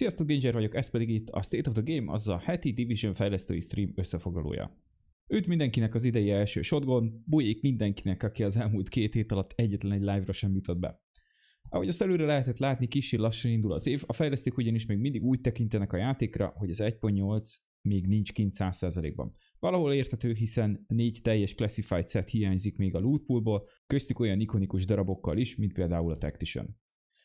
Sziasztok, Danger vagyok, ez pedig itt a State of the Game, az a heti Division fejlesztői stream összefoglalója. Üdv mindenkinek az idei első shotgun, bujék mindenkinek, aki az elmúlt két hét alatt egyetlen egy live-ra sem jutott be. Ahogy azt előre lehetett látni, kicsi lassan indul az év, a fejlesztők ugyanis még mindig úgy tekintenek a játékra, hogy az 1.8 még nincs kint 100%-ban. Valahol érthető, hiszen négy teljes classified set hiányzik még a lootpoolból, köztük olyan ikonikus darabokkal is, mint például a Tactician.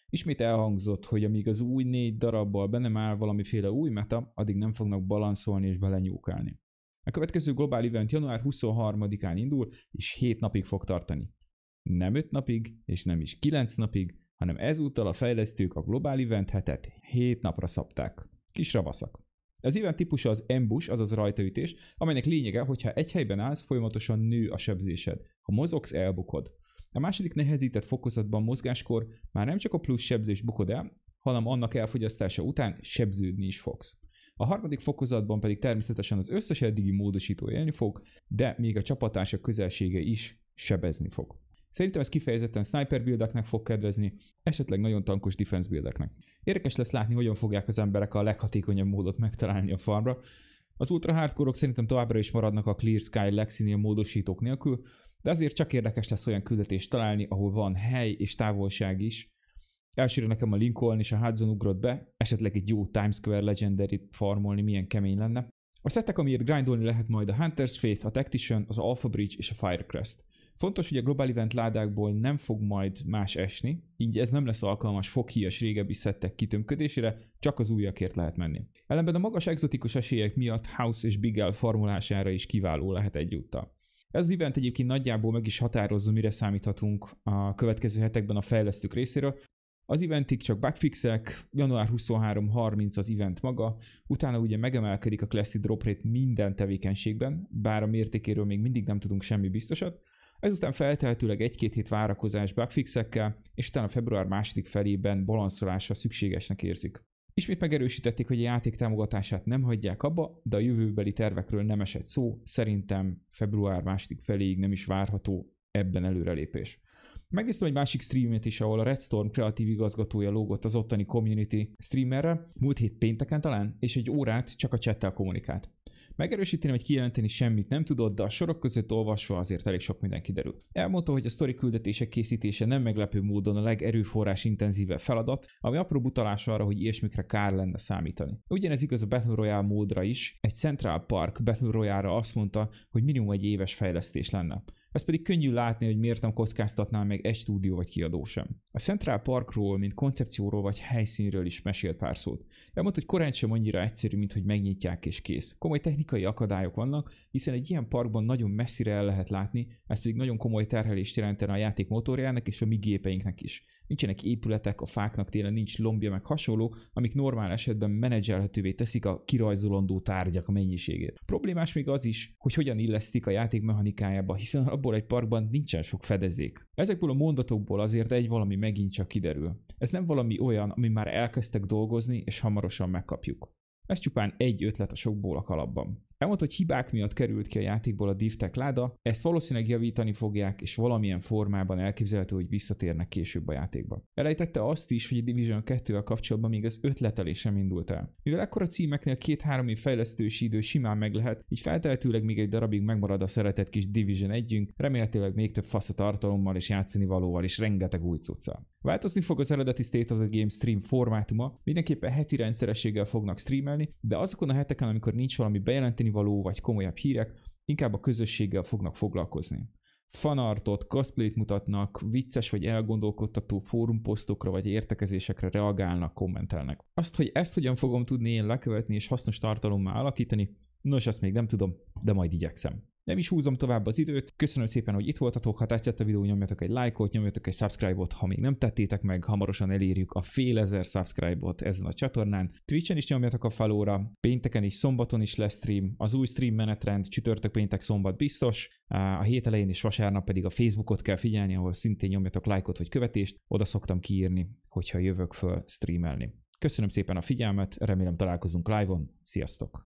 Ismét elhangzott, hogy amíg az új négy darabbal be nem áll valamiféle új meta, addig nem fognak balanszolni és belenyúkálni. A következő globál Event január 23-án indul, és 7 napig fog tartani. Nem 5 napig, és nem is 9 napig, hanem ezúttal a fejlesztők a globál Event hetet 7 napra szabták. Kis ravaszak. Az event típusa az ambush, azaz rajtaütés, amelynek lényege, hogyha egy helyben állsz, folyamatosan nő a sebzésed. Ha mozogsz, elbukod. A második nehezített fokozatban mozgáskor már nem csak a plusz sebzés bukod el, hanem annak elfogyasztása után sebződni is fogsz. A harmadik fokozatban pedig természetesen az összes eddigi módosító élni fog, de még a csapatársak közelsége is sebezni fog. Szerintem ez kifejezetten sniper buildeknek fog kedvezni, esetleg nagyon tankos defense buildeknek. Érdekes lesz látni, hogyan fogják az emberek a leghatékonyabb módot megtalálni a farmra. Az ultra hardcore szerintem továbbra is maradnak a Clear Sky Lexinél módosítók nélkül, de azért csak érdekes lesz olyan küldetést találni, ahol van hely és távolság is. Elsőre nekem a Lincoln és a Hudson ugrott be, esetleg egy jó Times Square legendary farmolni milyen kemény lenne. A szettek, amiért grindolni lehet majd a Hunter's Fate, a Tactician, az Alpha Bridge és a Firecrest. Fontos, hogy a Global Event ládákból nem fog majd más esni, így ez nem lesz alkalmas foghíjas régebbi szettek kitömködésére, csak az újakért lehet menni. Ellenben a magas exotikus esélyek miatt House és Big L farmolására is kiváló lehet egyúttal. Ez az event egyébként nagyjából meg is határozza, mire számíthatunk a következő hetekben a fejlesztők részéről. Az eventig csak bugfixek, január 23-30 az event maga, utána ugye megemelkedik a classic drop rate minden tevékenységben, bár a mértékéről még mindig nem tudunk semmi biztosat, ezután feltehetőleg egy-két hét várakozás bugfixekkel, és utána február második felében balanszolásra szükségesnek érzik. Ismét megerősítették, hogy a játék támogatását nem hagyják abba, de a jövőbeli tervekről nem esett szó, szerintem február második feléig nem is várható ebben előrelépés. Megnéztem egy másik streamet is, ahol a Red Storm kreatív igazgatója lógott az ottani community streamerre, múlt hét pénteken talán, és egy órát csak a chattel kommunikált. Megerősíteni vagy kijelenteni semmit nem tudod de a sorok között olvasva azért elég sok minden kiderül. Elmondta, hogy a sztori küldetések készítése nem meglepő módon a legerőforrás intenzíve feladat, ami apró utalás arra, hogy ilyesmikre kár lenne számítani. Ugyanez igaz a Battle Royale módra is, egy Central Park Battle Royale-ra azt mondta, hogy minimum egy éves fejlesztés lenne. Ez pedig könnyű látni, hogy miért nem kockáztatná meg egy stúdió vagy kiadó sem. A Central Parkról, mint koncepcióról vagy helyszínről is mesélt pár szót. Elmondta, hogy korán sem annyira egyszerű, mint hogy megnyitják és kész. Komoly technikai akadályok vannak, hiszen egy ilyen parkban nagyon messzire el lehet látni, ez pedig nagyon komoly terhelést jelentene a játék motorjának és a mi gépeinknek is. Nincsenek épületek, a fáknak tényleg nincs lombja, meg hasonló, amik normál esetben menedzselhetővé teszik a kirajzolandó tárgyak mennyiségét. Problémás még az is, hogy hogyan illesztik a játék mechanikájába, hiszen abból egy parkban nincsen sok fedezék. Ezekből a mondatokból azért egy valami megint csak kiderül. Ez nem valami olyan, ami már elkezdtek dolgozni, és hamarosan megkapjuk. Ez csupán egy ötlet a sokból a kalapban. Elmondta, hogy hibák miatt került ki a játékból a Divtek láda, ezt valószínűleg javítani fogják, és valamilyen formában elképzelhető, hogy visszatérnek később a játékba. Elejtette azt is, hogy a Division 2-vel kapcsolatban még az ötletelés sem indult el. Mivel ekkora címeknél két-három év fejlesztési idő simán meg lehet, így feltehetőleg még egy darabig megmarad a szeretett kis Division 1 remélhetőleg még több fasz a tartalommal és játszani valóval, és rengeteg új cucca. Változni fog az eredeti State of the Game stream formátuma, mindenképpen heti rendszerességgel fognak streamelni, de azokon a heteken, amikor nincs valami bejelentés fejleszteni való, vagy komolyabb hírek, inkább a közösséggel fognak foglalkozni. Fanartot, cosplayt mutatnak, vicces vagy elgondolkodtató fórumposztokra vagy értekezésekre reagálnak, kommentelnek. Azt, hogy ezt hogyan fogom tudni én lekövetni és hasznos tartalommal alakítani, nos, ezt még nem tudom, de majd igyekszem. Nem is húzom tovább az időt. Köszönöm szépen, hogy itt voltatok. Ha tetszett a videó, nyomjatok egy lájkot, nyomjatok egy subscribe-ot, ha még nem tettétek meg, hamarosan elérjük a fél ezer subscribe-ot ezen a csatornán. Twitch-en is nyomjatok a falóra, pénteken is, szombaton is lesz stream, az új stream menetrend, csütörtök, péntek, szombat biztos, a hét elején és vasárnap pedig a Facebookot kell figyelni, ahol szintén nyomjatok lájkot vagy követést, oda szoktam kiírni, hogyha jövök föl streamelni. Köszönöm szépen a figyelmet, remélem találkozunk live-on, sziasztok!